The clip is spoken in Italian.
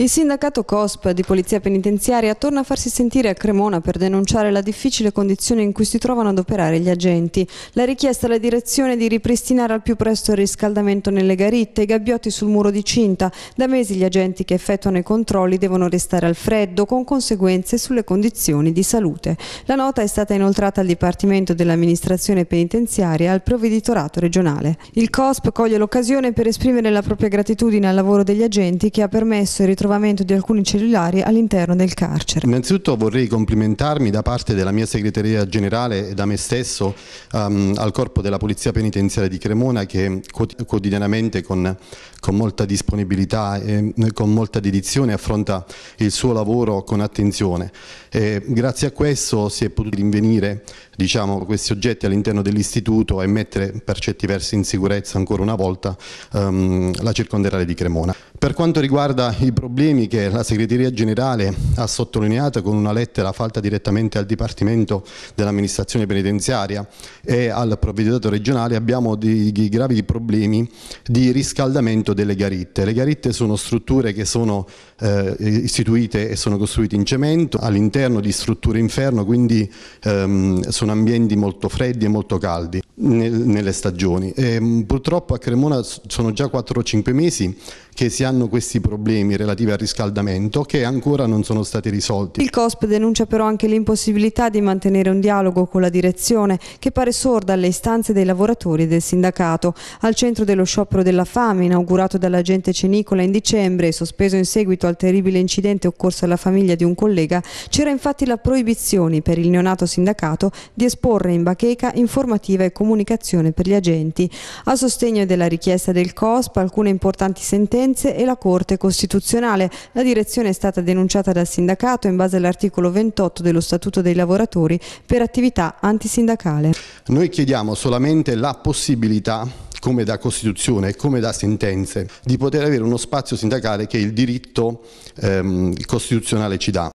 Il sindacato COSP di Polizia Penitenziaria torna a farsi sentire a Cremona per denunciare la difficile condizione in cui si trovano ad operare gli agenti. La richiesta alla direzione di ripristinare al più presto il riscaldamento nelle garitte, i gabbiotti sul muro di cinta. Da mesi gli agenti che effettuano i controlli devono restare al freddo, con conseguenze sulle condizioni di salute. La nota è stata inoltrata al Dipartimento dell'Amministrazione Penitenziaria e al Provveditorato regionale. Il COSP coglie l'occasione per esprimere la propria gratitudine al lavoro degli agenti che ha permesso il ritrovamento ritrovamento di alcuni cellulari all'interno del carcere. Innanzitutto vorrei complimentarmi da parte della mia segreteria generale e da me stesso um, al corpo della Polizia Penitenziaria di Cremona che quotidianamente con, con molta disponibilità e eh, con molta dedizione affronta il suo lavoro con attenzione. E grazie a questo si è potuto rinvenire diciamo, questi oggetti all'interno dell'istituto e mettere per certi versi in sicurezza ancora una volta um, la circonderale di Cremona. Per quanto riguarda i problemi problemi che la segreteria generale ha sottolineato con una lettera fatta direttamente al Dipartimento dell'amministrazione penitenziaria e al provveditorato regionale abbiamo dei gravi problemi di riscaldamento delle garitte. Le garitte sono strutture che sono eh, istituite e sono costruite in cemento all'interno di strutture inferno quindi ehm, sono ambienti molto freddi e molto caldi nel, nelle stagioni. E, ehm, purtroppo a Cremona sono già 4 5 mesi che si hanno questi problemi relativi al riscaldamento che ancora non sono stati risolti. Il COSP denuncia però anche l'impossibilità di mantenere un dialogo con la direzione che pare sorda alle istanze dei lavoratori e del sindacato. Al centro dello sciopero della fame inaugurato dall'agente Cenicola in dicembre e sospeso in seguito al terribile incidente occorso alla famiglia di un collega c'era infatti la proibizione per il neonato sindacato di esporre in bacheca informativa e comunicazione per gli agenti. A sostegno della richiesta del COSP alcune importanti sentenze Firenze e la Corte Costituzionale. La direzione è stata denunciata dal sindacato in base all'articolo 28 dello Statuto dei lavoratori per attività antisindacale. Noi chiediamo solamente la possibilità come da Costituzione e come da sentenze, di poter avere uno spazio sindacale che il diritto ehm, costituzionale ci dà.